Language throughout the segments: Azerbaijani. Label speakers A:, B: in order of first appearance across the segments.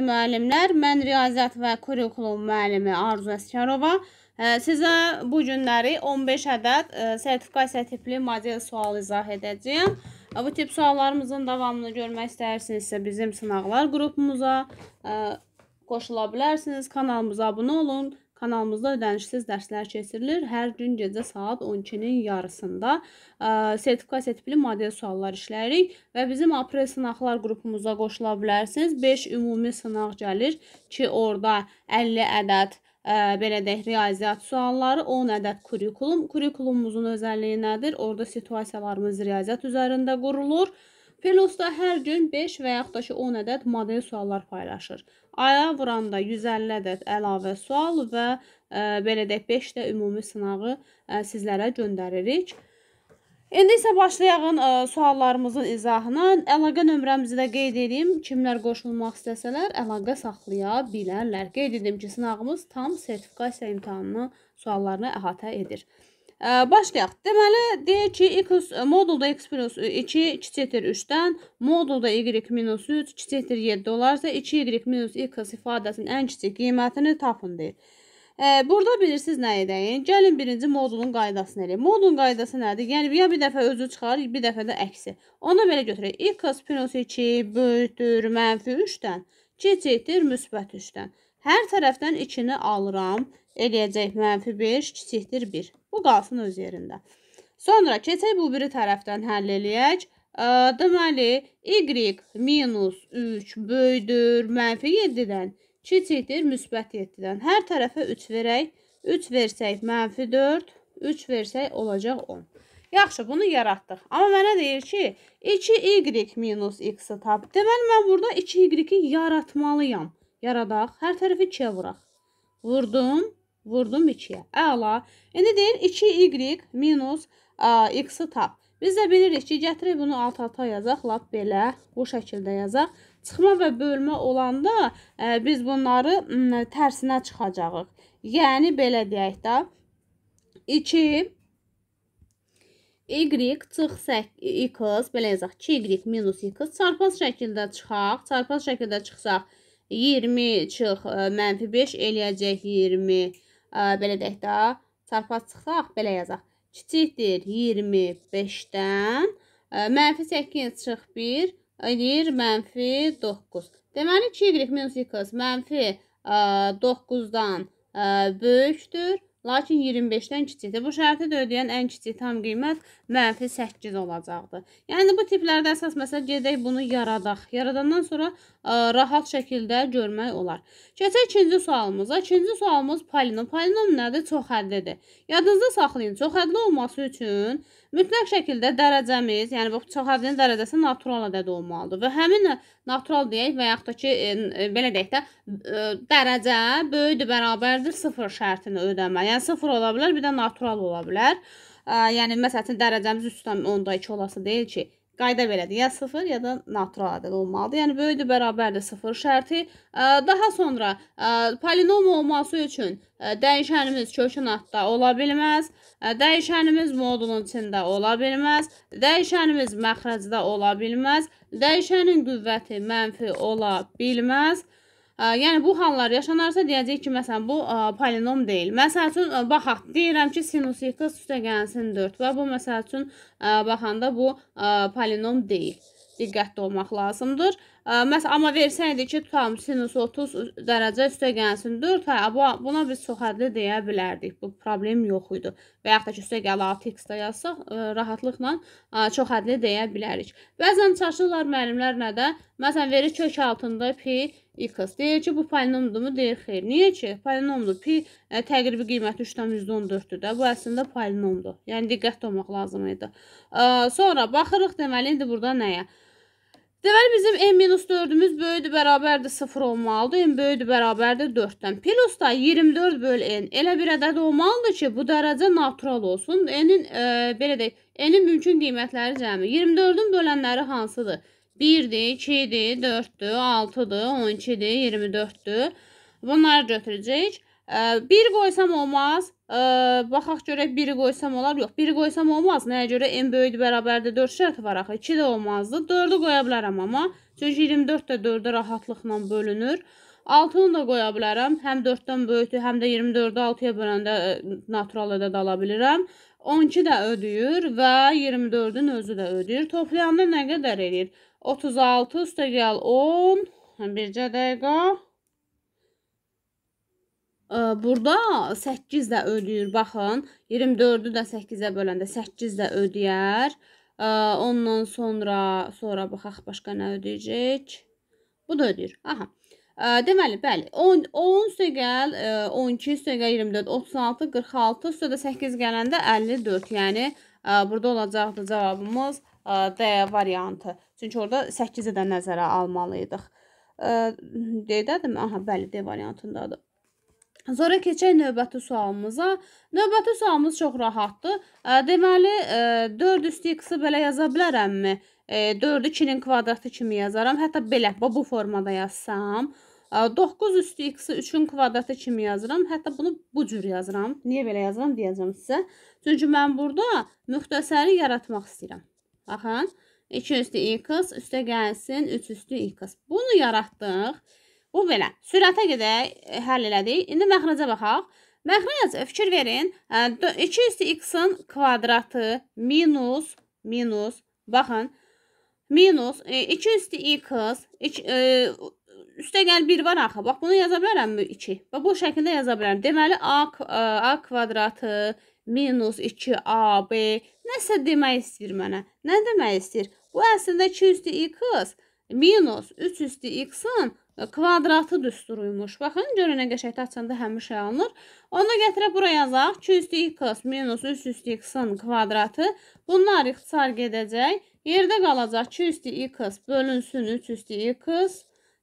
A: Müəllimlər, mən riyaziyyat və kurikulum müəllimi Arzu Əskarova e, sizə bu günləri 15 ədəd e, sertifikasiya tipli model sualı izah edəcəyəm. E, bu tip suallarımızın davamını görmək istəyirsinizsə bizim sınaqlar qrupumuza qoşula bilərsiniz. Kanalımıza abunə olun. Kanalımızda ödənişsiz dərslər keçirilir. Hər gün gecə saat 12-nin yarısında ə, e, sertifikasiya tipli model suallar işləyirik və bizim aprel sınaqlar qrupumuza qoşula bilərsiniz. 5 ümumi sınaq gəlir ki, orada 50 ədəd ə, e, belə deyək, riyaziyyat sualları, 10 ədəd kurikulum. Kurikulumumuzun özəlliyi nədir? Orada situasiyalarımız riyaziyyat üzərində qurulur. Pelosda hər gün 5 və yaxud da ki 10 ədəd model suallar paylaşır. Aya vuranda 150 ədəd əlavə sual və ə, e, belə deyək 5 də ümumi sınağı ə, e, sizlərə göndəririk. İndi isə başlayağın ə, e, suallarımızın izahına. Əlaqə nömrəmizi də qeyd edeyim. Kimlər qoşulmaq istəsələr əlaqə saxlaya bilərlər. Qeyd edim ki, sınağımız tam sertifikasiya imtahanının suallarını əhatə edir. Başlayaq. Deməli, deyək ki, x e, modulda x minus 2 e, kiçəkdir 3-dən, modulda y minus 3 kiçəkdir 7 olarsa, 2y minus x ifadəsinin ən kiçik qiymətini tapın deyir. E, burada bilirsiniz nə edəyin? Gəlin birinci modulun qaydasını eləyək. Modulun qaydası nədir? Yəni, ya bir dəfə özü çıxar, bir dəfə də əksi. Ona belə götürək. x minus 2 böyüdür mənfi 3-dən, kiçəkdir müsbət 3-dən. Hər tərəfdən 2-ni alıram. Eləyəcək mənfi 5, kiçikdir 1. Bu qalsın öz yerində. Sonra keçək bu biri tərəfdən həll eləyək. Deməli, y minus 3 böyüdür mənfi 7-dən. Kiçikdir müsbət 7-dən. Hər tərəfə 3 verək. 3 versək mənfi 4, 3 versək olacaq 10. Yaxşı, bunu yaratdıq. Amma mənə deyir ki, 2y minus x-i tap. Deməli, mən burada 2y-i yaratmalıyam yaradaq. Hər tərəfi 2-yə vuraq. Vurdum, vurdum 2-yə. Əla. İndi deyil 2y minus x-i tap. Biz də bilirik ki, gətirib bunu alt-alta yazaq, lap belə bu şəkildə yazaq. Çıxma və bölmə olanda ə, e, biz bunları ə, tərsinə çıxacağıq. Yəni belə deyək də 2 y çıx x belə yazaq 2y minus x çarpaz şəkildə çıxaq, çarpaz şəkildə çıxsaq 20 çıx e, mənfi 5 eləyəcək 20. E, belə deyək də, çarpaz çıxsaq, belə yazaq. Kiçikdir 25-dən. E, mənfi 8 çıx 1 eləyir mənfi 9. Deməli 2y minus 2 mənfi 9-dan böyükdür. Lakin 25-dən kiçikdir. Bu şərti də ödəyən ən kiçik tam qiymət mənfi 8 olacaqdır. Yəni bu tiplərdə əsas məsələ gedək bunu yaradaq. Yaradandan sonra ə, rahat şəkildə görmək olar. Keçək ikinci sualımıza. İkinci sualımız polinom. Polinom nədir? Çoxhədlidir. Yadınızda saxlayın. Çoxhədli olması üçün Mütləq şəkildə dərəcəmiz, yəni bu çoxhəvdin dərəcəsi natural ədəd olmalıdır və həmin natural deyək və yaxud da ki, e, e belə deyək də, e, dərəcə böyükdür, bərabərdir 0 şərtini ödəmə. Yəni 0 ola bilər, bir də natural ola bilər. E, yəni məsəl üçün dərəcəmiz 3.2 olası deyil ki, Qayda belədir. Ya 0 ya da natural ədəd olmalıdır. Yəni böyükdür bərabərdir 0 şərti. Daha sonra e, polinom olması üçün e, dəyişənimiz kökün altında ola bilməz. E, dəyişənimiz modulun içində ola bilməz. Dəyişənimiz məxrəcdə ola bilməz. Dəyişənin qüvvəti mənfi ola bilməz. Yəni bu hallar yaşanarsa deyəcək ki, məsələn bu ə, polinom deyil. Məsəl üçün ə, baxaq, deyirəm ki, sinus 2 üstəgənsin 4 və bu məsəl üçün ə, baxanda bu ə, polinom deyil diqqətli olmaq lazımdır. Məs amma versəydi ki, tutam sinus 30 dərəcə üstə gəlsin 4 ay, hə, buna biz çoxədli deyə bilərdik. Bu problem yox idi. Və yaxud da ki, üstə gəl 6x də yazsaq, rahatlıqla çoxədli deyə bilərik. Bəzən çaşırlar müəllimlər nədə? Məsələn, verir kök altında pi x deyir ki, bu polinomdur mu? Deyir, xeyr. Niyə ki? Polinomdur. Pi ə, e, təqribi qiyməti 3,14-dür də. Bu əslində polinomdur. Yəni, diqqətli olmaq lazım idi. Ə, e, sonra baxırıq deməli, indi burada nəyə? Deməli, bizim n-4-ümüz böyüdür, bərabərdir 0 olmalıdır. n yəni, böyüdür, bərabərdir 4-dən. Plus da 24 böl n. Elə bir ədəd olmalıdır ki, bu dərəcə natural olsun. N-in, e, belə deyək, n-in mümkün qiymətləri cəmi. 24-ün bölənləri hansıdır? 1-dir, 2-dir, 4-dür, 6-dır, 12-dir, 24-dür. Bunları götürəcəyik. 1 qoysam olmaz. Baxaq görək 1 qoysam olar. Yox, 1 qoysam olmaz. Nəyə görə n böyüdür bərabərdə 4 şərti var axı. 2 də olmazdı. 4-ü qoya bilərəm amma. Çünki 24 də 4-ə rahatlıqla bölünür. 6-nı da qoya bilərəm. Həm 4-dən böyükdür, həm də 24-ü 6-ya böləndə natural ədəd ala bilirəm. 12 də ödəyir və 24-ün özü də ödəyir. Toplayanda nə qədər eləyir? 36 üstə gəl 10. Hə, bircə dəqiqə. Burada 8 də ödəyir. Baxın, 24-ü də 8-ə böləndə 8 də ödəyər. Ondan sonra, sonra baxaq başqa nə ödəyəcək. Bu da ödəyir. Aha. Deməli, bəli, 10, 10 üstə gəl, 12 üstə gəl, 24, 36, 46 üstə də 8 gələndə 54. Yəni, burada olacaqdır cavabımız D variantı. Çünki orada 8-i də nəzərə almalıydıq. Deydədim, aha, bəli, D variantındadır. Sonra keçək növbəti sualımıza. Növbəti sualımız çox rahatdır. Deməli, 4 üstü x-i belə yaza bilərəmmi? 4-ü e, 2-nin kvadratı kimi yazaram. Hətta belə, bu formada yazsam. 9 üstü x-i 3-ün kvadratı kimi yazıram. Hətta bunu bu cür yazıram. Niyə belə yazıram deyəcəm sizə. Çünki mən burada müxtəsəri yaratmaq istəyirəm. Baxın. Baxın. 2 üstü x üstə gəlsin 3 üstü x. Bunu yaratdıq. Bu belə. Sürətə gedək, e, həll elədik. İndi məxrəcə baxaq. Məxrəc e, fikir verin. 2 e, üstü x-in kvadratı minus minus baxın minus 2 üstü x üstə gəl 1 var axı. Bax bunu yaza bilərəmmi 2? Və bu şəkildə yaza bilərəm. Deməli a, a kvadratı minus 2ab nəsə demək istəyir mənə. Nə demək istəyir? Bu əslində 2 üstü x minus 3 üstü x-in kvadratı düsturuymuş. Baxın, görün nə qəşəng açanda həmin şey alınır. Onu gətirib bura yazaq. 2 üstü x minus 3 üstü x-in kvadratı. Bunlar ixtisar gedəcək. Yerdə qalacaq 2 üstü x bölünsün 3 üstü x.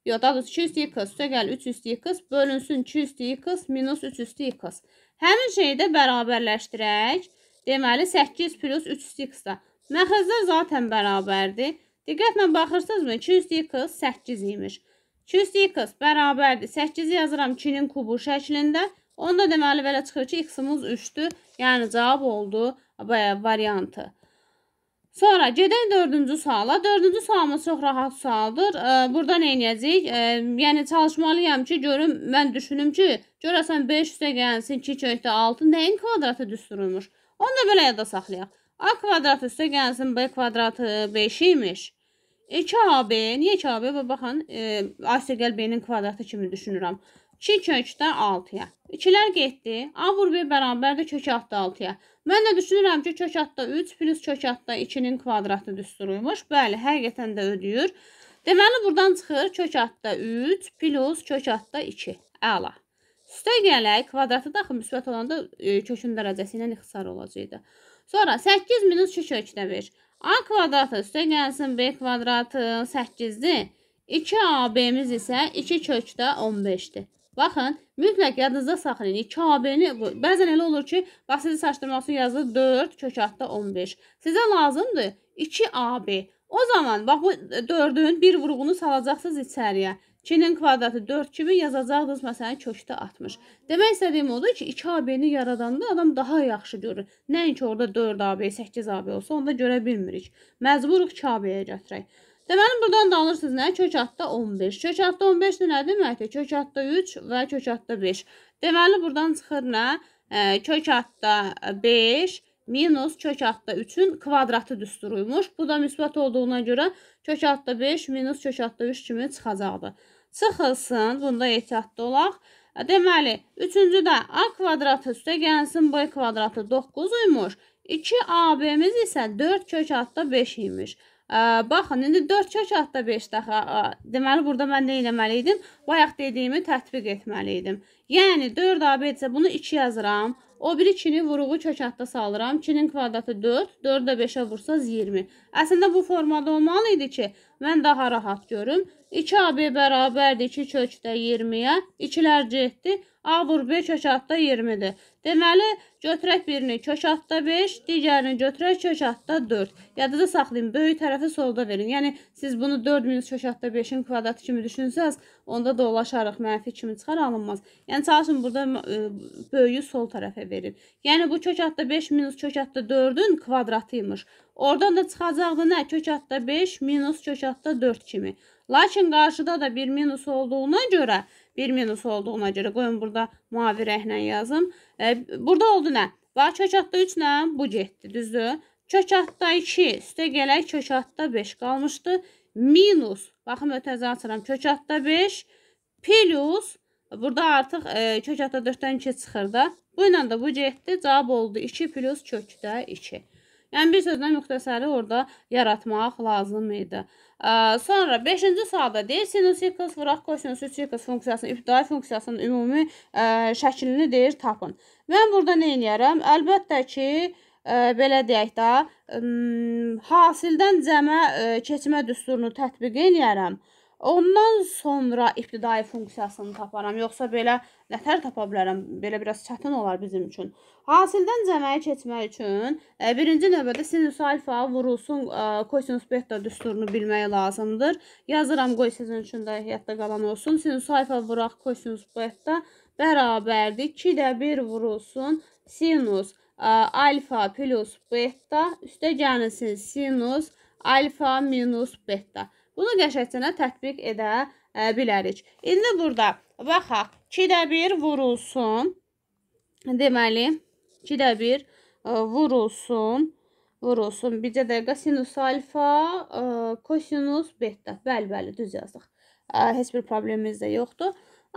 A: Yox, daha doğrusu 2 üstü x üstəgəl 3 üstü x bölünsün 2 üstü x minus 3 üstü x. Həmin şeyi də bərabərləşdirək. Deməli, 8 plus 3 üstü x-da. Məxəzlər zaten bərabərdir. Diqqətlə baxırsınızmı? 200x 8 imiş. 200x bərabərdir. 8 yazıram 2-nin kubu şəklində. Onda deməli belə çıxır ki, x-imiz 3-dür. Yəni cavab oldu B variantı. Sonra gedək 4-cü suala. 4-cü sualımız çox rahat sualdır. Burada nə edəcəyik? Yəni çalışmalıyam ki, görüm, mən düşünüm ki, görəsən 500-ə gəlsin 2 kökdə 6 nəyin kvadratı düsturuymuş. Onu da belə yada saxlayaq. A kvadrat isə gəlsin B kvadratı 5 imiş. 2AB, e, niyə 2AB? Və baxın, e, asiqəl B-nin kvadratı kimi düşünürəm. 2 kökdə 6-ya. 2-lər getdi. A vur B bərabərdir kök altda 6-ya. Mən də düşünürəm ki, kök altda 3 plus kök altda 2-nin kvadratı düsturuymuş. Bəli, həqiqətən də ödüyür. Deməli, buradan çıxır kök altda 3 plus kök altda 2. Əla. Üstə gələk, kvadratı da axı müsbət olanda e, kökün dərəcəsi ilə ixtisar olacaqdı. Sonra 8 minus 3 kökləmir. A kvadratı üstə gəlsin B kvadratın 8-dir. 2AB-miz isə 2 kökdə 15-dir. Baxın, mütləq yadınızda saxlayın. 2AB-ni bəzən elə olur ki, bax sizi çaşdırması yazılır 4 kök altda 15. Sizə lazımdır 2AB. O zaman bax bu 4-ün bir vurğunu salacaqsınız içəriyə. 2-nin kvadratı 4 kimi yazacaqdınız məsələn kökdə 60. Demək istədiyim odur ki, 2AB-ni yaradanda adam daha yaxşı görür. Nəinki orada 4AB, 8AB olsa onda görə bilmirik. Məcburuq 2AB-yə gətirək. Deməli burdan da alırsınız nə? Kök altda 15. Kök altda 15 nə deməkdir? Kök altda 3 və kök altda 5. Deməli burdan çıxır nə? Kök altda 5 minus kök altda 3-ün kvadratı düsturuymuş. Bu da müsbət olduğuna görə Kök altda 5 minus kök altda 3 kimi çıxacaqdır. Çıxılsın, bunda ehtiyatlı olaq. E, deməli, üçüncüdə A kvadratı üstə gəlsin, B kvadratı 9 uymuş. 2AB-miz isə 4 kök altda 5 imiş. Ə, baxın, indi 4 kök atda 5 dəxə. Deməli, burada mən nə eləməli idim? Bayaq dediyimi tətbiq etməli idim. Yəni, 4 AB etsə bunu 2 yazıram. O biri 2-ni vuruğu kök atda salıram. 2-nin kvadratı 4, 4 də 5-ə vursaz 20. Əslində, bu formada olmalı idi ki, mən daha rahat görüm. 2AB bərabərdir 2 kökdə 20-yə. 2-lər getdi. A vur 5 kök atda 20-dir. Deməli, götürək birini kök atda 5, digərini götürək kök atda 4. Yadda saxlayın, böyük tərəfi solda verin. Yəni, siz bunu 4 minus kök atda 5-in kvadratı kimi düşünsəz, onda dolaşarıq, mənfi kimi çıxar alınmaz. Yəni, çalışın, burada e, böyüyü sol tərəfə verin. Yəni, bu kök atda 5 minus kök atda 4-ün kvadratıymış. Oradan da çıxacaqdı nə? Kök atda 5 minus kök atda 4 kimi. Lakin qarşıda da bir minus olduğuna görə, bir minus olduğuna görə qoyun burada mavi rənglə yazım. E, burada oldu nə? Bax kökatda 3 nə? Bu getdi, düzdür? Kökatda 2, üstə gələk kökatda 5 qalmışdı. Minus, baxın ötəzə açıram, kökatda 5 plus Burada artıq e, kök ata 4-dən 2 çıxır da. Bu ilə də bu getdi. Cavab oldu 2 plus kökdə 2. Yəni bir sözlə müxtəsəri orada yaratmaq lazım idi. Sonra 5-ci sualda deyir sinus vuraq kosinus sikus funksiyasının ibtidai funksiyasının ümumi ə, e, şəklini deyir tapın. Mən burada nə edərəm? Əlbəttə ki, ə, e, belə deyək də, ə, hasildən cəmə ə, e, keçmə düsturunu tətbiq edərəm. Ondan sonra ibtidai funksiyasını taparam. Yoxsa belə nətər tapa bilərəm? Belə biraz çətin olar bizim üçün. Hasildən cəməyə keçmək üçün e, birinci növbədə sinus alfa vurulsun e, kosinus beta düsturunu bilmək lazımdır. Yazıram qoy sizin üçün də həyatda qalan olsun. Sinus alfa vuraq kosinus beta bərabərdir. 2 də 1 vurulsun sinus e, alfa plus beta üstə gəlsin sinus alfa minus beta. Bunu qəşəsinə tətbiq edə e, bilərik. İndi burada baxaq. 2-də 1 vurulsun. Deməli 2-də 1 e, vurulsun. Vurulsun. Bircə dəqiqə sinus alfa, e, kosinus beta. Bəli, bəli, düz yazdıq. Heç bir problemimiz də yoxdur.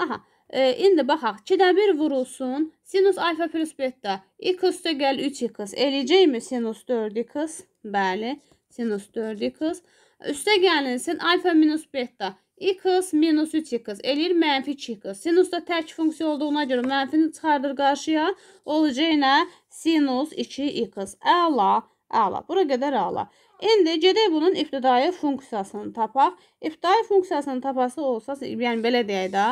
A: Aha. E, indi baxaq. 2-də 1 vurulsun. Sinus alfa plus beta. x üstə gəl 3x. Eləyəcəkmi sinus 4x? Bəli. Sinus 4x. Üstə gəlinsin alfa minus beta. x minus 3x eləyir mənfi 2x. Sinus da tək funksiya olduğuna görə mənfini çıxardır qarşıya. Olacaq nə? Sinus 2x. Əla, əla. Bura qədər əla. İndi gedək bunun ibtidai funksiyasını tapaq. İbtidai funksiyasını tapası olsa, yəni belə deyək də,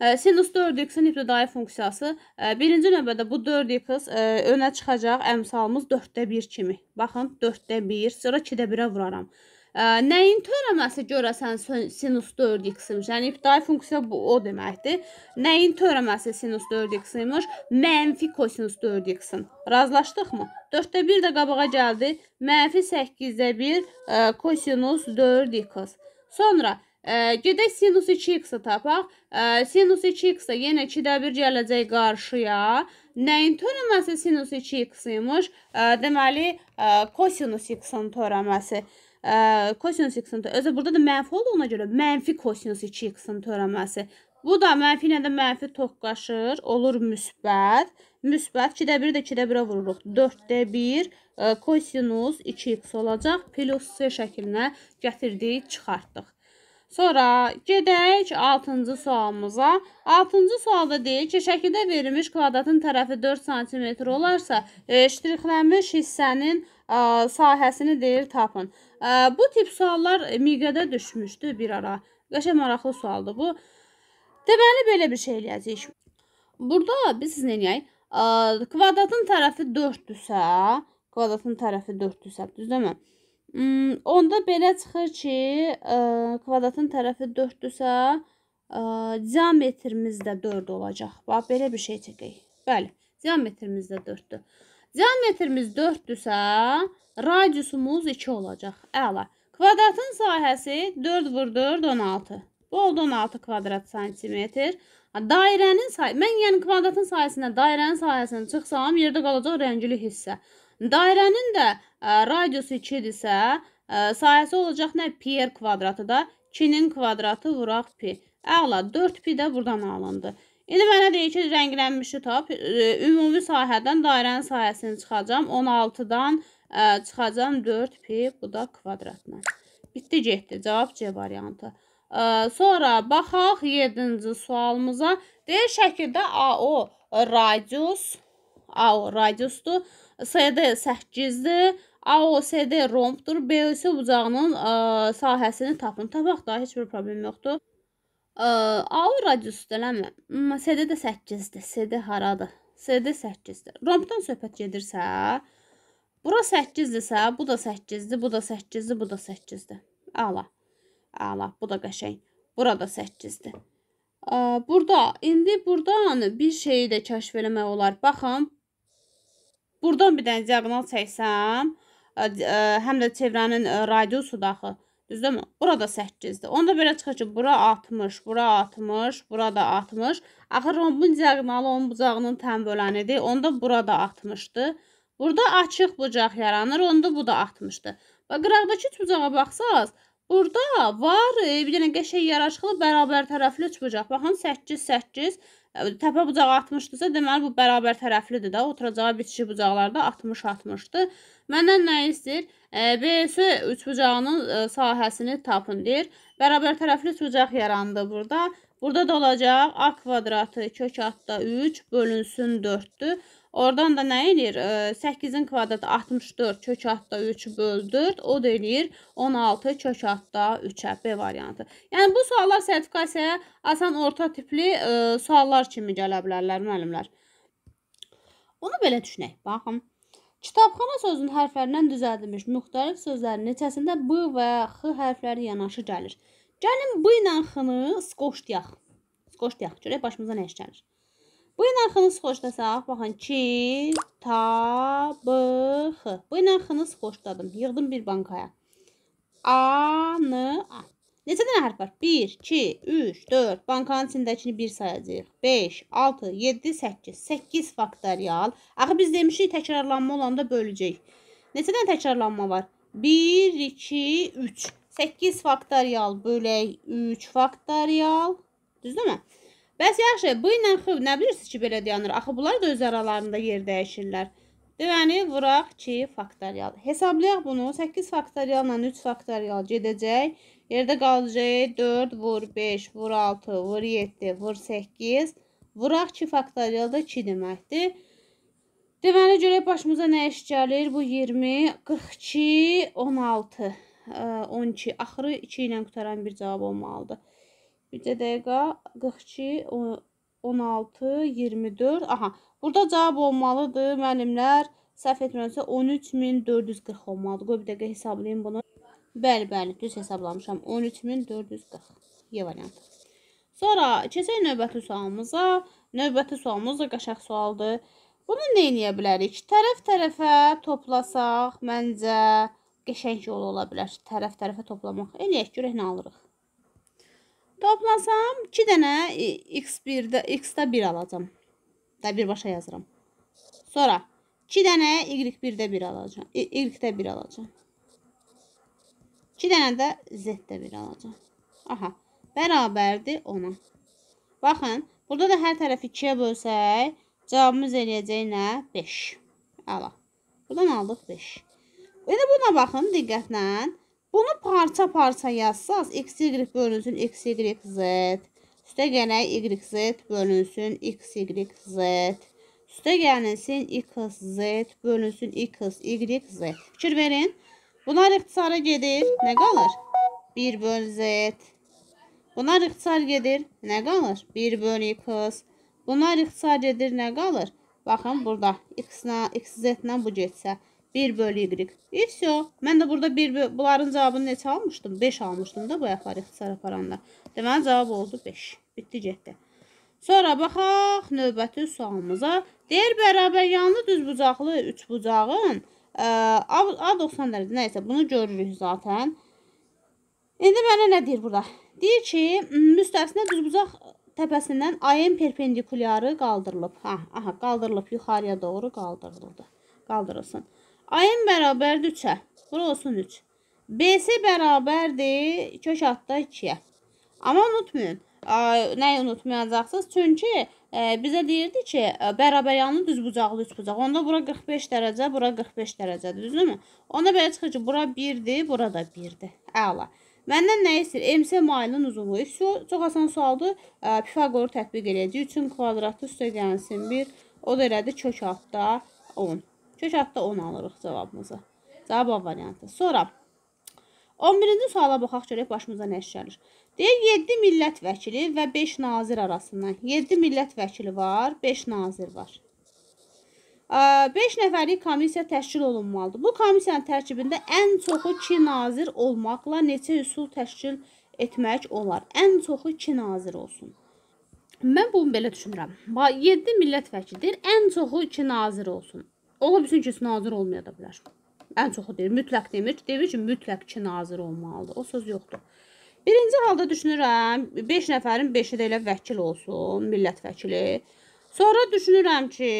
A: e, sinus 4x-in ibtidai funksiyası e, birinci növbədə bu 4x e, önə çıxacaq əmsalımız 4-də 1 kimi. Baxın, 4-də 1, sonra 2-də 1-ə vuraram. Nəyin törəməsi görəsən sinus 4x-imiş? Yəni ibtidai funksiya bu o deməkdir. Nəyin törəməsi sinus 4x-imiş? Mənfi kosinus 4x-in. Razılaşdıqmı? 4-də 1 də qabağa gəldi. Mənfi 8-də 1 ə, kosinus 4x. Sonra ə, gedək sinus 2x-i tapaq. Ə, sinus 2x-də yenə 2-də 1 gələcək qarşıya. Nəyin törəməsi sinus 2x-imiş? Deməli, kosinus x-in törəməsi ə, kosinus 2-sinin özü burada da mənfi olduğuna görə mənfi kosinus 2-sinin törəməsi. Bu da mənfi ilə də mənfi toqqaşır, olur müsbət. Müsbət 2-də 1 də 2-də 1-ə vururuq. 4-də 1 ə, kosinus 2x olacaq. Plus C şəklinə gətirdik, çıxartdıq. Sonra gedək 6-cı sualımıza. 6-cı sualda deyir ki, şəkildə verilmiş kvadratın tərəfi 4 sm olarsa, ştrixlənmiş hissənin ə, sahəsini deyir tapın. Ə, bu tip suallar miqədə düşmüşdü bir ara. Qəşə maraqlı sualdır bu. Deməli belə bir şey eləyəcəyik. Burada biz nə eləyək? Kvadratın tərəfi 4-dürsə, kvadratın tərəfi 4-dürsə, düzdürmü? Hmm, onda belə çıxır ki, ə, kvadratın tərəfi 4-dürsə, diametrimiz də 4 olacaq. Bax, belə bir şey çəkək. Bəli, diametrimiz də 4-dür. Diametrimiz 4-dürsə, radiusumuz 2 olacaq. Əla. Kvadratın sahəsi 4 vur 4, 16. Bu oldu 16 kvadrat santimetr. Dairənin sayı, mən yəni kvadratın sayəsində dairənin sayəsindən çıxsam, yerdə qalacaq rəngli hissə. Dairənin də ə, radiusu 2-dirsə, sayəsi olacaq nə? Pi r kvadratı da 2-nin kvadratı vuraq pi. Əla, 4 pi də buradan alındı. İndi mənə deyir ki, rənglənmişi tap. E, ümumi sahədən dairənin sahəsini çıxacam. 16-dan e, çıxacam 4pi, bu da kvadratla. Bitdi, getdi. Cavab C variantı. E, sonra baxaq 7-ci sualımıza. Deyir şəkildə AO radius, AO radiusdur, CD 8-dir, AOCD rompdur, BOC bucağının sahəsini tapın. Tapaq da heç bir problem yoxdur. A radius eləmi? CD də 8-dir. CD haradır? CD 8-dir. Rompdan söhbət gedirsə, bura 8-dirsə, bu da 8-dir, bu da 8-dir, bu da 8-dir. Ala. Ala, bu da qəşəng. Burada 8-dir. Burada, indi buradan bir şeyi də kəşf eləmək olar. Baxın, buradan bir dənə diagonal çəksəm, həm də çevrənin radiusu daxı. Düzdürmü? Burada 8-dir. Onda belə çıxır ki, bura 60, bura 60, bura da 60. Axır rombun diagonalı onun bucağının tən bölənidir. Onda bura da 60-dır. Burada açıq bucaq yaranır. Onda bu da 60-dır. Və qıraqdakı üç bucağa baxsaz, burada var e, bir dənə qəşəng yaraşıqlı bərabər tərəfli üç bucaq. Baxın 8, 8 təpə bucağı 60-dırsa, deməli bu bərabər tərəflidir də. Oturacağı bitişik bucaqlarda 60-60-dır. Məndən nə istəyir? E, BS üçbucağının e, sahəsini tapın deyir. Bərabər tərəfli üçbucaq yarandı burada. Burada da olacaq A kvadratı kök atda 3 bölünsün 4-dür. Oradan da nə eləyir? 8-in kvadratı 64 kök altda 3-ü böl 4. O da eləyir 16 kök altda 3-ə B variantı. Yəni bu suallar sertifikasiyaya asan orta tipli ə, suallar kimi gələ bilərlər müəllimlər. Onu belə düşünək. Baxın. Kitabxana sözünün hərflərindən düzəldilmiş müxtəlif sözlərin neçəsində b və x hərfləri yanaşı gəlir? Gəlin b ilə x-ni skoşduyaq. Skoşduyaq. Görək başımıza nə iş gəlir. Buyurun arxınız xoşdasaq. Baxın, kitabıx. Buyurun arxınız xoşdadım. Yığdım bir bankaya. A-nı-a. -a. Neçə dənə hərf var? 1, 2, 3, 4. Bankanın içindəkini 1 sayacağıq. 5, 6, 7, 8. 8 faktorial. Axı biz demişik təkrarlanma olanda böləcək. Neçə dənə təkrarlanma var? 1, 2, 3. 8 faktorial bölək 3 faktorial. Düzdürmü? Bəs yaxşı, bu ilə xıb, nə bilirsiniz ki, belə dayanır? Axı bunlar da öz aralarında yer dəyişirlər. Deməli, vuraq 2 faktorial. Hesablayaq bunu. 8 faktorialla 3 faktorial gedəcək. Yerdə qalacaq 4 vur 5 vur 6 vur 7 vur 8. Vuraq 2 faktorial da 2 deməkdir. Deməli, görək başımıza nə iş gəlir? Bu 20, 42, 16, 12. Axırı 2 ilə qutaran bir cavab olmalıdır. Bircə dəqiqə 42, 16, 24. Aha, burada cavab olmalıdır müəllimlər. Səhv etmirəmsə 13440 olmalıdır. Qoy bir dəqiqə hesablayayım bunu. Bəli, bəli, düz hesablamışam. 13440. Y variantı. Sonra keçək növbəti sualımıza. Növbəti sualımız da qaşaq sualdır. Bunu nə eləyə bilərik? Tərəf-tərəfə toplasaq, məncə qəşəng yolu ola bilər. Tərəf-tərəfə toplamaq. Eləyək, görək nə alırıq. Toplasam 2 dənə x1-də x-də 1 alacam. Da birbaşa yazıram. Sonra 2 dənə y1-də 1 alacam. Y-də 1 alacam. 2 dənə də z-də 1 alacam. Aha, bərabərdir 10-a. Baxın, burada da hər tərəfi 2-yə bölsək, cavabımız eləyəcək nə? 5. Ala. Buradan aldıq 5. İndi buna baxın diqqətlə. Bunu parça-parça yazsaz x, y bölünsün x, y, z. Üstə gələk y, z bölünsün x, y, z. Üstə gəlinsin x, z bölünsün x, y, z. Fikir verin. Bunlar ixtisara gedir. Nə qalır? 1 böl z. Bunlar ixtisar gedir. Nə qalır? 1 böl x. Bunlar ixtisar gedir. Nə qalır? Baxın burada x-nə, x-z-nə bu getsə. 1 bölü y. И e, все. Mən də burada bir, bunların cavabını neçə almışdım? 5 almışdım da bu əxvar ixtisar aparanda. Deməli, cavab oldu 5. Bitdi, getdi. Sonra baxaq növbəti sualımıza. Deyir, bərabər yanlı düz bucaqlı 3 bucağın e, A90 dərəcə, nəysə, bunu görürük zaten. İndi mənə nə deyir burada? Deyir ki, müstəsinə düz bucaq təpəsindən ayın perpendikulyarı qaldırılıb. Ha, hə, aha, qaldırılıb, yuxarıya doğru qaldırıldı. Qaldırılsın. Ayın bərabərdir 3-ə. Bura olsun 3. BC bərabərdir kök altda 2-yə. Amma unutmayın, nəyi unutmayacaqsınız? Çünki ə, e, bizə deyirdi ki, e, bərabər yanlı düz bucaqlı üç bucaq. Onda bura 45 dərəcə, bura 45 dərəcədir, düzdürmü? Onda belə çıxır ki, bura 1-dir, bura da 1-dir. Əla. Məndən nə istəyir? MC mailin uzunluğu. Vəsə, çox asan sualdır. E, Pifagoru tətbiq edəcəyik. 3-ün kvadratı üstə gəlsin 1. O da elədir kök altda 10. Kök haqda 10 alırıq cavabımızı. Cavab A variantı. Sonra 11-ci suala baxaq görək başımıza nə işləlir. Deyir 7 millət vəkili və 5 nazir arasından. 7 millət vəkili var, 5 nazir var. 5 nəfərlik komissiya təşkil olunmalıdır. Bu komissiyanın tərkibində ən çoxu 2 nazir olmaqla neçə üsul təşkil etmək olar? Ən çoxu 2 nazir olsun. Mən bunu belə düşünürəm. 7 millət vəkildir. Ən çoxu 2 nazir olsun. Ola bilsin ki, nazir olmaya da bilər. Ən çoxu deyir, mütləq demir. Demir ki, mütləq ki, nazir olmalıdır. O söz yoxdur. Birinci halda düşünürəm, 5 nəfərin 5-i də elə vəkil olsun, millət vəkili. Sonra düşünürəm ki,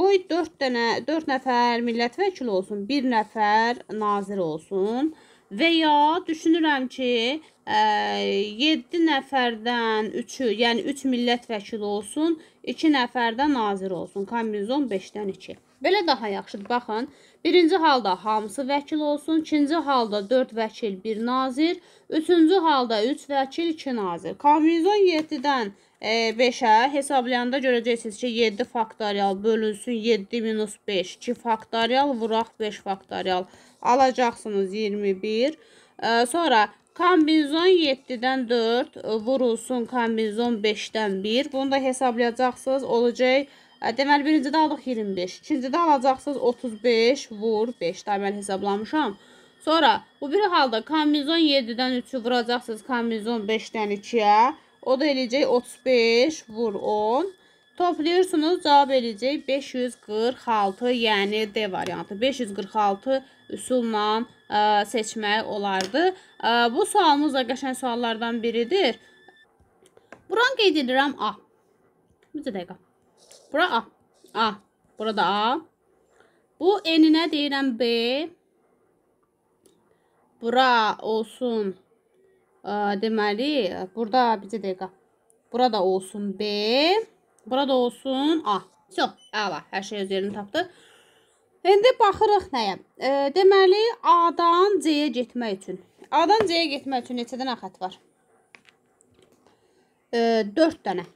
A: qoy 4 dənə 4 nəfər millət vəkili olsun, 1 nəfər nazir olsun. Və ya düşünürəm ki, 7 nəfərdən 3-ü, yəni 3 millət vəkili olsun, 2 nəfərdən nazir olsun. Kombinizon 5-dən 2. Belə daha yaxşıdır. Baxın, birinci halda hamısı vəkil olsun, ikinci halda 4 vəkil, 1 nazir, üçüncü halda 3 üç vəkil, 2 nazir. Kombinizon 7-dən 5-ə e, hesablayanda görəcəksiniz ki, 7 faktorial bölünsün 7 minus 5, 2 faktorial vuraq 5 faktorial alacaqsınız 21. E, sonra kombinizon 7-dən 4 vurulsun kombinizon 5-dən 1. Bunu da hesablayacaqsınız, olacaq 21. Deməli, birincidə aldıq 25. İkincidə alacaqsınız 35 vur 5. Deməli, hesablamışam. Sonra bu bir halda kombinizon 7-dən 3-ü vuracaqsınız kombinizon 5-dən 2-yə. O da eləyəcək 35 vur 10. Toplayırsınız, cavab eləyəcək 546, yəni D variantı. 546 üsulla ə, seçmək olardı. Ə, bu sualımız da qəşən suallardan biridir. Buran qeyd edirəm A. Bir dəqiqə. Bura A. A. Burada A. Bu eninə deyirəm B. Bura olsun. E, deməli, burada bir dəqiqə. Burada olsun B. Burada olsun A. Çox, əla. Hər şey öz yerini tapdı. İndi baxırıq nəyə? E, deməli, A-dan C-yə getmək üçün. A-dan C-yə getmək üçün neçə dənə xət var? E, 4 dənə.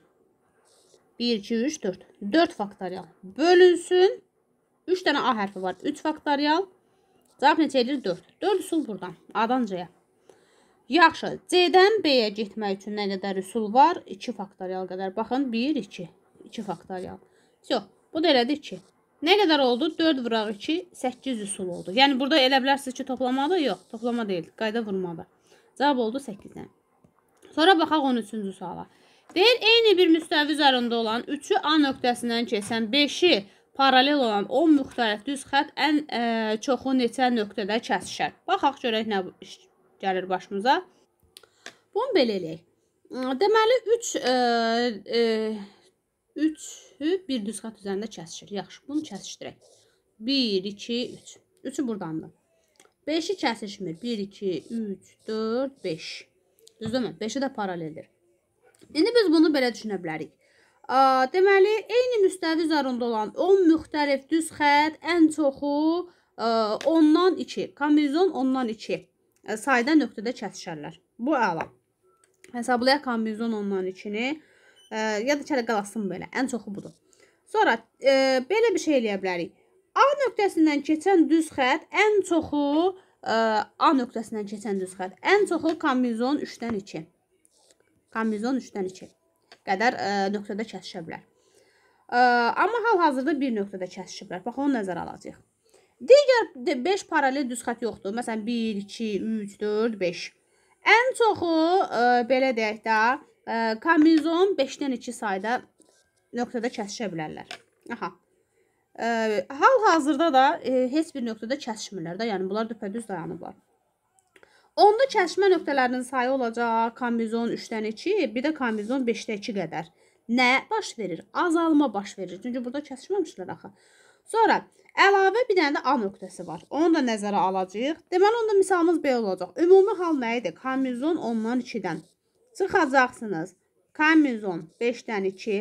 A: 1, 2, 3, 4. 4 faktorial. Bölünsün. 3 dənə A hərfi var. 3 faktorial. Cavab necə edir? 4. 4 üsul buradan. A-dan C-yə. Yaxşı. C-dən B-yə getmək üçün nə qədər üsul var? 2 faktorial qədər. Baxın. 1, 2. 2 faktorial. Yox. Bu da elədi 2. Nə qədər oldu? 4 vuraq 2, 8 üsul oldu. Yəni, burada elə bilərsiniz ki, toplamada yox. Toplama deyil. Qayda vurmada. Cavab oldu 8-dən. Sonra baxaq 13-cü suala. Deyir, eyni bir müstəvi üzərində olan 3-ü A nöqtəsindən keçən 5-i paralel olan 10 müxtəlif düz xətt ən ə, e, çoxu neçə nöqtədə kəsişər? Baxaq görək nə gəlir başımıza. Bunu belə eləyək. Hmm, deməli 3 3-ü e, e, bir düz xətt üzərində kəsişir. Yaxşı, bunu kəsişdirək. 1 2 3. 3-ü burdandır. 5-i kəsişmir. 1 2 3 4 5. Düzdürmü? 5-i də paraleldir. İndi biz bunu belə düşünə bilərik. Deməli, eyni müstəvi zarında olan 10 müxtəlif düz xət ən çoxu 10-dan e, 2, kombinizon 10-dan 2 e, sayda nöqtədə kəsişərlər. Bu əla. Hesablayaq kombinizon 10-dan 2-ni e, ya da kərə qalasın belə. Ən çoxu budur. Sonra belə bir şey eləyə bilərik. A nöqtəsindən keçən düz xət ən çoxu A nöqtəsindən keçən düz xət ən çoxu kombinizon 3-dən 2. Kombizon 3-dən 2 qədər ə, e, nöqtədə kəsişə bilər. Ə, e, amma hal-hazırda bir nöqtədə kəsişiblər. Bax, onu nəzərə alacağıq. Digər 5 paralel düz xətt yoxdur. Məsələn, 1, 2, 3, 4, 5. Ən çoxu, ə, e, belə deyək də, ə, kombinizon 5-dən 2 sayda nöqtədə kəsişə bilərlər. Aha. Hal-hazırda da ə, heç bir nöqtədə kəsişmirlər də. Yəni, bunlar düpədüz dayanıblar. Onda kəşmə nöqtələrinin sayı olacaq kombizon 3-dən 2, bir də kombizon 5-də 2 qədər. Nə baş verir? Azalma baş verir. Çünki burada kəsişməmişlər axı. Sonra əlavə bir dənə də A nöqtəsi var. Onu da nəzərə alacağıq. Deməli onda misalımız belə olacaq. Ümumi hal nə idi? Kombizon 10-dan 2-dən. Çıxacaqsınız. Kombizon 5-dən 2,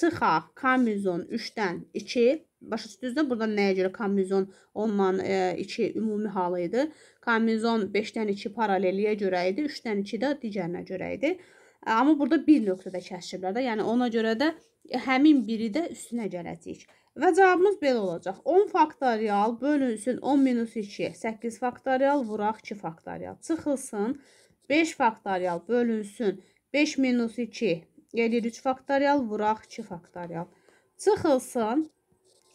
A: çıxaq. Kombizon 3-dən 2, Başa düşdünüzdür? Burada nəyə görə kombinizon 10-dan 2 e, ümumi halı idi. Kombinizon 5-dən 2 paraleliyə görə idi. 3-dən 2 də digərinə görə idi. E, amma burada bir nöqtədə kəşfiblər də. Yəni ona görə də həmin biri də üstünə gələcəyik. Və cavabımız belə olacaq. 10 faktorial bölünsün 10 minus 2, 8 faktorial vuraq 2 faktorial. Çıxılsın 5 faktorial bölünsün 5 minus 2, gelir 3 faktorial vuraq 2 faktorial. Çıxılsın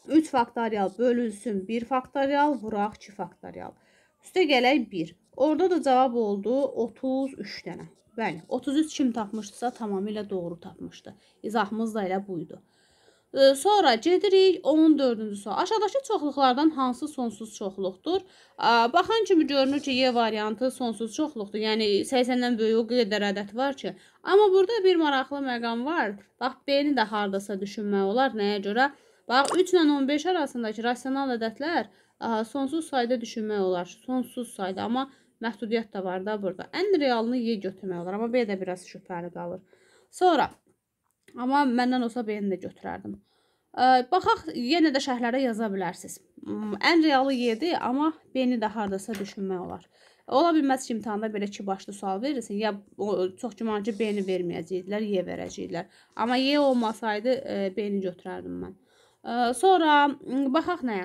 A: 3 faktorial bölünsün 1 faktorial, vuraq 2 faktorial. Üstə gələk 1. Orada da cavab oldu 33 dənə. Bəli, 33 kim tapmışdısa tamamilə doğru tapmışdı. İzahımız da elə buydu. Sonra gedirik 14-cü sual. Aşağıdakı çoxluqlardan hansı sonsuz çoxluqdur? Baxan kimi görünür ki, Y variantı sonsuz çoxluqdur. Yəni 80-dən böyük o qədər ədəd var ki. Amma burada bir maraqlı məqam var. Bax B-ni də hardasa düşünmək olar. Nəyə görə? Bax, 3 ilə 15 arasındakı rasional ədədlər ə, sonsuz sayda düşünmək olar. Sonsuz sayda, amma məhdudiyyət də var da burada. Ən realını Y götürmək olar, amma B də biraz şübhəli qalır. Sonra, amma məndən olsa B-ni də götürərdim. Ə, baxaq, yenə də şərhlərə yaza bilərsiniz. Hmm, ən realı Y-dir, amma B-ni də hardasa düşünmək olar. Ola bilməz ki, imtahanda belə iki başlı sual verirsən, ya o, çox güman ki, B-ni verməyəcəkdilər, Y verəcəkdilər. Amma Y olmasaydı, e, B-ni götürərdim mən. Sonra baxaq nə?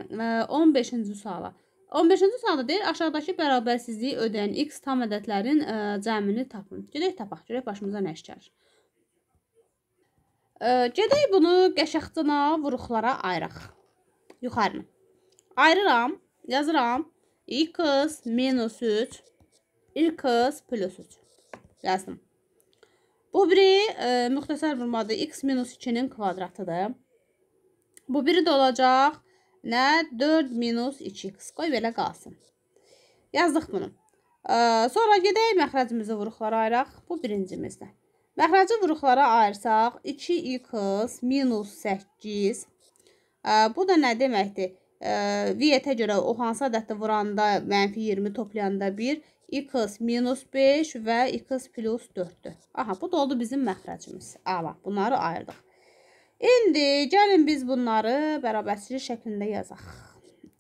A: 15-ci suala. 15-ci sualda deyir, aşağıdakı bərabərsizliyi ödəyən x tam ədədlərin cəmini tapın. Gedək tapaq, görək başımıza nə iş gəlir. Gedək bunu qəşəxcına vuruqlara ayıraq. Yuxarını. Ayırıram, yazıram. x minus 3, x plus 3. Yazdım. Bu biri e, müxtəsər vurmadır. x minus 2-nin kvadratıdır. Bu biri də olacaq. Nə? 4 minus 2x. Qoy belə qalsın. Yazdıq bunu. E, sonra gedək məxrəcimizi vuruqlara ayıraq. Bu birincimizdə. Məxrəci vuruqlara ayırsaq 2x minus 8. E, bu da nə deməkdir? E, Viyyətə görə o hansı ədəddə vuranda mənfi 20 toplayanda 1, x minus 5 və x plus 4-dür. Aha, bu da oldu bizim məxrəcimiz. Ala, bunları ayırdıq. İndi gəlin biz bunları bərabərçilik şəklində yazaq.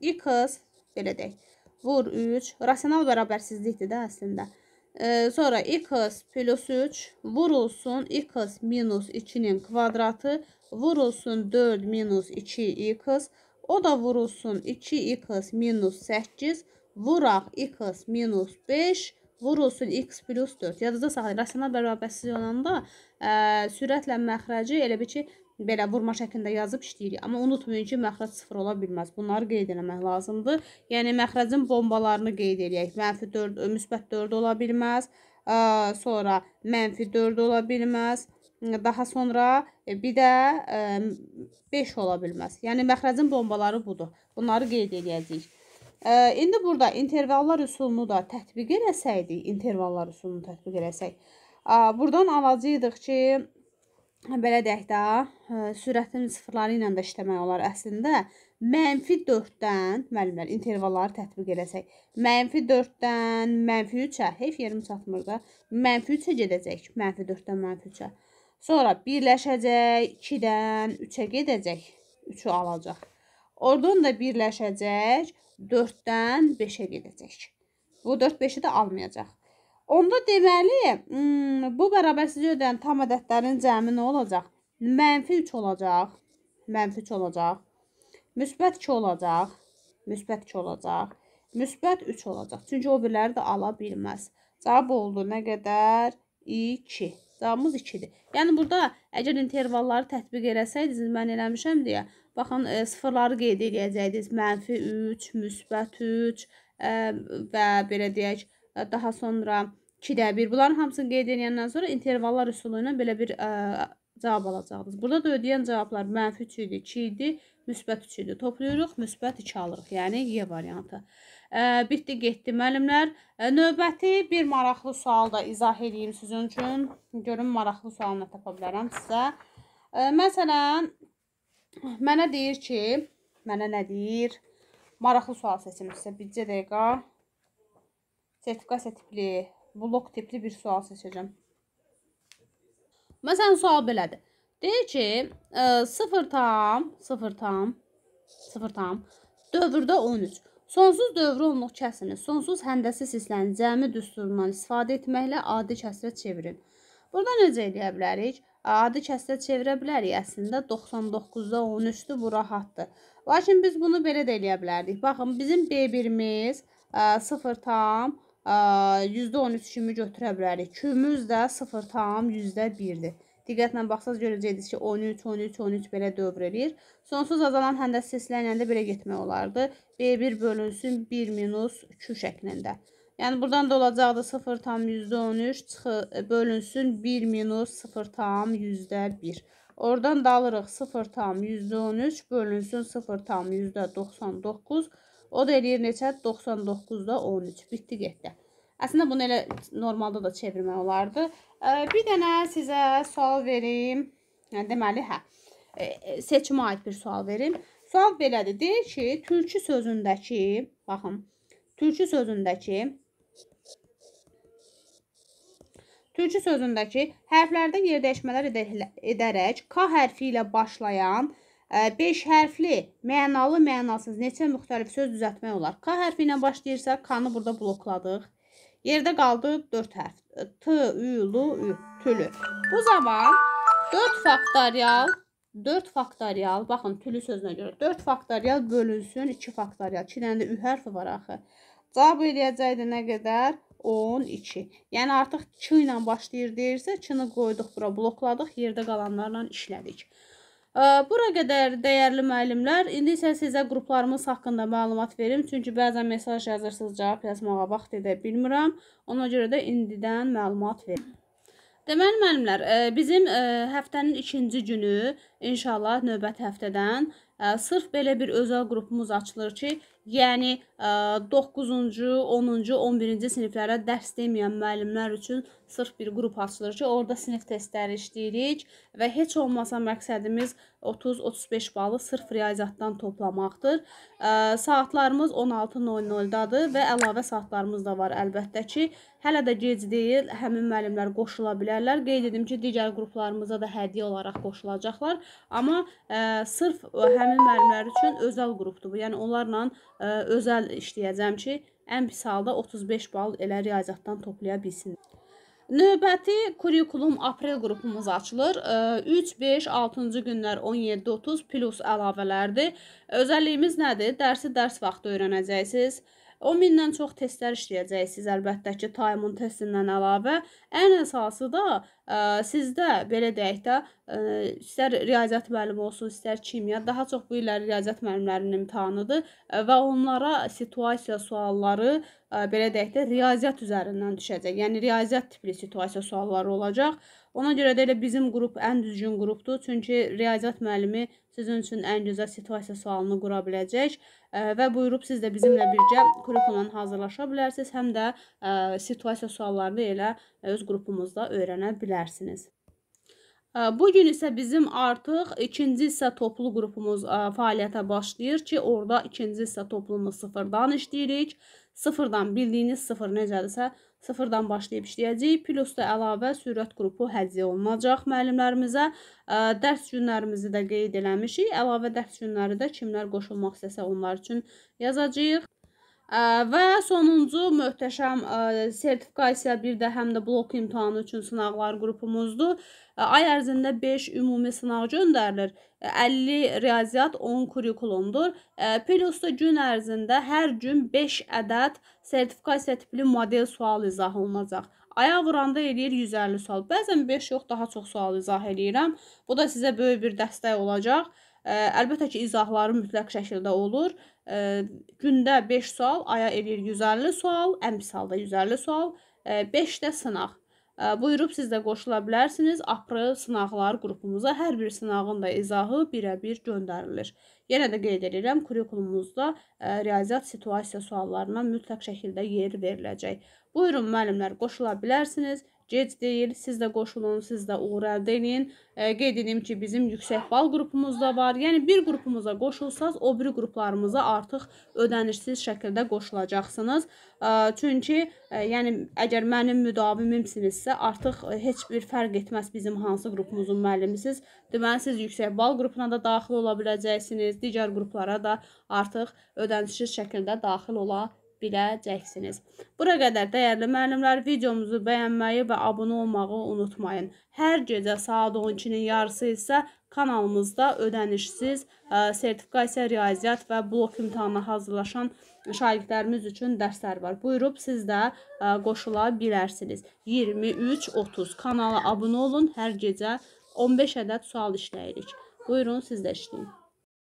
A: X belə deyək. Vur 3. Rasional bərabərsizlikdir də əslində. E, sonra x plus 3 vurulsun x minus 2-nin kvadratı vurulsun 4 minus 2x. O da vurulsun 2x minus 8 vuraq x minus 5 vurulsun x plus 4. Yadınızda saxlayın. Rasional bərabərsizlik olanda ə, sürətlə məxrəci elə bir ki, belə vurma şəklində yazıb işləyirik. Amma unutmayın ki, məxrac sıfır ola bilməz. Bunları qeyd eləmək lazımdır. Yəni, məxracın bombalarını qeyd eləyək. Mənfi 4, müsbət 4 ola bilməz. Sonra mənfi 4 ola bilməz. Daha sonra e, bir də 5 e, ola bilməz. Yəni, məxracın bombaları budur. Bunları qeyd eləyəcəyik. E, indi burada intervallar üsulunu da tətbiq eləsəkdik, intervallar üsulunu tətbiq eləsək, buradan alacaqdıq ki, belə deyək də, e, sürətin sıfırları ilə də işləmək olar əslində. Mənfi 4-dən, müəllimlər, yəni intervalları tətbiq eləsək, mənfi 4-dən mənfi 3-ə, heyf yerim çatmır da, mənfi 3-ə gedəcək, mənfi 4-dən mənfi 3-ə. Sonra birləşəcək, 2-dən 3-ə gedəcək, 3-ü alacaq. Oradan da birləşəcək, 4-dən 5-ə gedəcək. Bu 4-5-i də almayacaq. Onda deməli, hmm, bu bərabərsiz ödənin tam ədədlərin cəmi nə olacaq? Mənfi 3 olacaq. Mənfi 3 olacaq. Müsbət 2 olacaq. Müsbət 2 olacaq. Müsbət 3 olacaq. Çünki o birləri də ala bilməz. Cavab oldu nə qədər? 2. Cavabımız 2-dir. Yəni burada əgər intervalları tətbiq eləsəydiniz, mən eləmişəm deyə, baxın e, sıfırları qeyd eləyəcəydiniz. Mənfi 3, müsbət 3 e, və belə deyək, daha sonra 2-də 1. Bunların hamısını qeyd edəndən sonra intervallar üsulu ilə belə bir ə, e, cavab alacaqdınız. Burada da ödəyən cavablar mənfi 3 idi, 2 idi, müsbət 3 idi. Toplayırıq, müsbət 2 alırıq. Yəni Y variantı. Ə, e, bitdi, getdi müəllimlər. E, növbəti bir maraqlı sual da izah edeyim sizin üçün. Görün maraqlı sualını tapa bilərəm sizə. Ə, məsələn, mənə deyir ki, mənə nə deyir? Maraqlı sual seçim sizə bircə dəqiqə sertifikasiya tipli, blok tipli bir sual seçəcəm. Məsələn, sual belədir. Deyir ki, 0 e, tam, 0 tam, 0 tam, dövrdə 13. Sonsuz dövrü olmaq kəsini, sonsuz həndəsi sislən cəmi düsturundan istifadə etməklə adi kəsrə çevirin. Burada necə edə bilərik? E, adi kəsrə çevirə bilərik. Əslində 99-da 13-dür, bu rahatdır. Lakin biz bunu belə də eləyə bilərdik. Baxın, bizim B1-imiz 0 e, tam %13 kimi götürə bilərik. Q-müz də 0,1-dir. Diqqətlə baxsaz görəcəksiniz ki, 13, 13, 13 belə dövr eləyir. Sonsuz azalan həndəsi seslərlə də belə getmək olardı. B1 bölünsün 1 minus Q şəklində. Yəni, buradan da olacaqdı 0 tam %13 çıxı, e, bölünsün 1 minus 0 tam %1. Oradan da alırıq 0 tam %13 bölünsün 0 tam %99 bölünsün. O da eləyir neçə? 99-da 13. Bitdi getdi. Əslində bunu elə normalda da çevirmək olardı. Bir dənə sizə sual verim. Hə, deməli, hə. Seçimə aid bir sual verim. Sual belədir. Deyir ki, tülkü sözündəki, baxın, tülkü sözündəki Türkçü sözündəki hərflərdə yer dəyişmələr edərək K hərfi ilə başlayan 5 hərfli, mənalı, mənasız neçə müxtəlif söz düzəltmək olar? K hərfi ilə başlayırsa, K-nı burada blokladıq. Yerdə qaldı 4 hərf. T, Ü, L, Ü, tülü. Bu zaman 4 faktorial 4 faktorial, baxın tülü sözünə görə 4 faktorial bölünsün 2 faktorial. 2 dənə də ü hərfi var axı. Cavab eləyəcəkdi nə qədər? 12. Yəni artıq 2 ilə başlayır deyirsə, 2-ni qoyduq bura, blokladıq, yerdə qalanlarla işlədik. Bura qədər dəyərli müəllimlər, indi isə sizə qruplarımız haqqında məlumat verim. Çünki bəzən mesaj yazırsınız, cavab yazmağa vaxt edə bilmirəm. Ona görə də indidən məlumat verim. Deməli müəllimlər, e, bizim e, həftənin ikinci günü inşallah növbət həftədən e, sırf belə bir özəl qrupumuz açılır ki, yəni 9-cu, 10-cu, 11-ci siniflərə dərs deməyən müəllimlər üçün sırf bir qrup açılır ki, orada sinif testləri işləyirik və heç olmasa məqsədimiz 30-35 balı sırf riyaziyyatdan toplamaqdır. E, saatlarımız 16.00-dadır və əlavə saatlarımız da var əlbəttə ki, hələ də gec deyil, həmin müəllimlər qoşula bilərlər. Qeyd edim ki, digər qruplarımıza da hədiyyə olaraq qoşulacaqlar, amma ə, sırf həmin müəllimlər üçün özəl qrupdur bu. Yəni onlarla ə, özəl işləyəcəm ki, ən pis halda 35 bal elə riyaziyyatdan toplaya bilsinlər. Növbəti kurikulum aprel qrupumuz açılır. 3, 5, 6-cı günlər 17-30 plus əlavələrdir. Özəlliyimiz nədir? Dərsi dərs vaxtı öyrənəcəksiniz. 1000-dən çox testlər işləyəcəksiniz əlbəttə ki, Time'ın testindən əlavə. Ən əsası da ə, e, sizdə belə deyək də, ə, e, istər riyaziyyat müəllimi olsun, istər kimya, daha çox bu illər riyaziyyat müəllimlərinin imtahanıdır e, və onlara situasiya sualları ə, belə deyək də, riyaziyyat üzərindən düşəcək. Yəni riyaziyyat tipli situasiya sualları olacaq. Ona görə də elə bizim qrup ən düzgün qrupdur, çünki riyaziyyat müəllimi sizin üçün ən gözəl situasiya sualını qura biləcək e, və buyurub siz də bizimlə birgə kurikulumdan hazırlaşa bilərsiniz, həm də e, situasiya suallarını elə öz qrupumuzda öyrənə bilərsiniz. E, bu gün isə bizim artıq ikinci hissə toplu qrupumuz fəaliyyətə başlayır ki, orada ikinci hissə toplumunu sıfırdan işləyirik. Sıfırdan bildiyiniz sıfır necədirsə, sıfırdan başlayıb işləyəcəyik. Plus da əlavə sürət qrupu həcc olunacaq müəllimlərimizə. Dərs günlərimizi də qeyd eləmişik. Əlavə dərs günləri də kimlər qoşulmaq istəsə onlar üçün yazacağıq. Və sonuncu möhtəşəm sertifikasiya bir də həm də blok imtahanı üçün sınaqlar qrupumuzdur. Ay ərzində 5 ümumi sınaq göndərilir. 50 riyaziyyat, 10 kurikulumdur. Plus da gün ərzində hər gün 5 ədəd sınaq sertifikasiya tipli model sual izah olunacaq. Aya vuranda eləyir 150 sual. Bəzən 5 yox, daha çox sual izah eləyirəm. Bu da sizə böyük bir dəstək olacaq. Əlbəttə ki, izahları mütləq şəkildə olur. Gündə 5 sual, aya eləyir 150 sual, ən misalda 150 sual, 5 də sınaq. Buyurub siz də qoşula bilərsiniz. Aprel sınaqlar qrupumuza hər bir sınağın da izahı birə-bir göndərilir. Yenə də qeyd edirəm, kurikulumumuzda riyaziyyat situasiya suallarına mütləq şəkildə yer veriləcək. Buyurun müəllimlər, qoşula bilərsiniz. Gec deyil, siz də qoşulun, siz də uğur əldə edin. E, qeyd edim ki, bizim yüksək bal qrupumuz da var. Yəni, bir qrupumuza qoşulsanız, o biri qruplarımıza artıq ödənişsiz şəkildə qoşulacaqsınız. E, çünki, e, yəni, əgər mənim müdavimimsinizsə, artıq heç bir fərq etməz bizim hansı qrupumuzun müəllimisiz. Deməli, siz yüksək bal qrupuna da daxil ola biləcəksiniz, digər qruplara da artıq ödənişsiz şəkildə daxil ola biləcəksiniz biləcəksiniz. Bura qədər dəyərli müəllimlər, videomuzu bəyənməyi və abunə olmağı unutmayın. Hər gecə saat 12-nin yarısı isə kanalımızda ödənişsiz ə, e, sertifikasiya, riyaziyyat və blok imtahanına hazırlaşan şagirdlərimiz üçün dərslər var. Buyurub siz də ə, e, qoşula bilərsiniz. 23.30 kanala abunə olun. Hər gecə 15 ədəd sual işləyirik. Buyurun siz də işləyin.